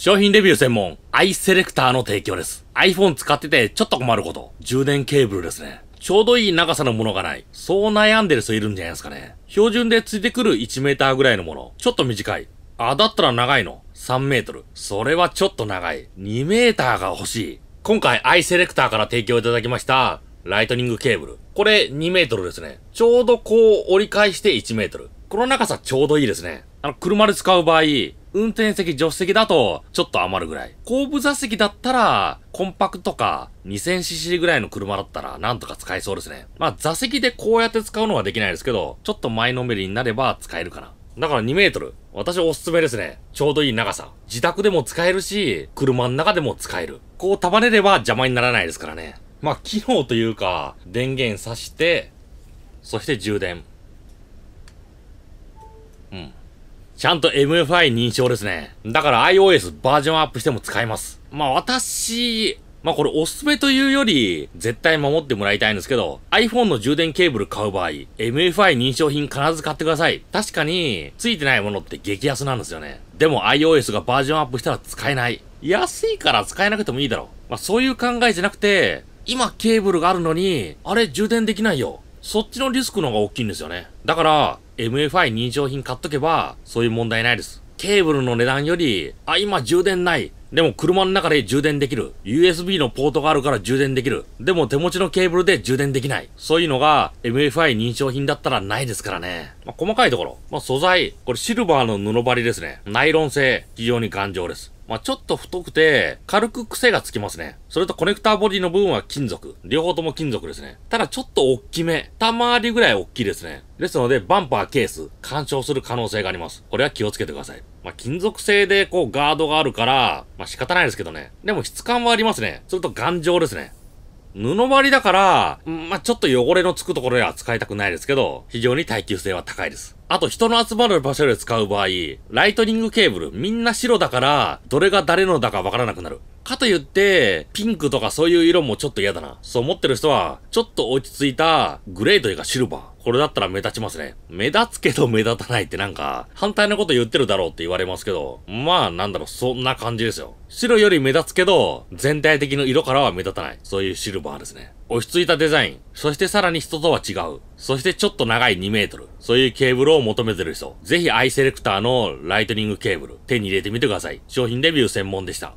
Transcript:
商品レビュー専門、アイセレクターの提供です。iPhone 使っててちょっと困ること。充電ケーブルですね。ちょうどいい長さのものがない。そう悩んでる人いるんじゃないですかね。標準でついてくる1メーターぐらいのもの。ちょっと短い。あ、だったら長いの。3メートル。それはちょっと長い。2メーターが欲しい。今回、アイセレクターから提供いただきました、ライトニングケーブル。これ2メートルですね。ちょうどこう折り返して1メートル。この長さちょうどいいですね。あの、車で使う場合、運転席助手席だと、ちょっと余るぐらい。後部座席だったら、コンパクトか 2000cc ぐらいの車だったら、なんとか使えそうですね。まあ、座席でこうやって使うのはできないですけど、ちょっと前のめりになれば使えるかな。だから2メートル。私おすすめですね。ちょうどいい長さ。自宅でも使えるし、車の中でも使える。こう束ねれば邪魔にならないですからね。まあ、機能というか、電源挿して、そして充電。うん。ちゃんと MFI 認証ですね。だから iOS バージョンアップしても使えます。まあ私、まあこれおすすめというより、絶対守ってもらいたいんですけど、iPhone の充電ケーブル買う場合、MFI 認証品必ず買ってください。確かに、付いてないものって激安なんですよね。でも iOS がバージョンアップしたら使えない。安いから使えなくてもいいだろう。まあそういう考えじゃなくて、今ケーブルがあるのに、あれ充電できないよ。そっちのリスクの方が大きいんですよね。だから、MFI 認証品買っとけば、そういう問題ないです。ケーブルの値段より、あ、今充電ない。でも車の中で充電できる。USB のポートがあるから充電できる。でも手持ちのケーブルで充電できない。そういうのが MFI 認証品だったらないですからね。まあ、細かいところ。まあ、素材。これシルバーの布張りですね。ナイロン製。非常に頑丈です。まあ、ちょっと太くて、軽く癖がつきますね。それとコネクターボディの部分は金属。両方とも金属ですね。ただちょっと大きめ。たまりぐらい大きいですね。ですので、バンパーケース、干渉する可能性があります。これは気をつけてください。まあ、金属製でこうガードがあるから、まあ、仕方ないですけどね。でも質感はありますね。それと頑丈ですね。布張りだから、まあ、ちょっと汚れのつくところでは使いたくないですけど、非常に耐久性は高いです。あと人の集まる場所で使う場合、ライトニングケーブル、みんな白だから、どれが誰のだかわからなくなる。かと言って、ピンクとかそういう色もちょっと嫌だな。そう思ってる人は、ちょっと落ち着いた、グレーというかシルバー。これだったら目立ちますね。目立つけど目立たないってなんか、反対のこと言ってるだろうって言われますけど、まあなんだろう、そんな感じですよ。白より目立つけど、全体的の色からは目立たない。そういうシルバーですね。落ち着いたデザイン。そしてさらに人とは違う。そしてちょっと長い2メートル。そういうケーブルを求めてる人。ぜひアイセレクターのライトニングケーブル、手に入れてみてください。商品レビュー専門でした。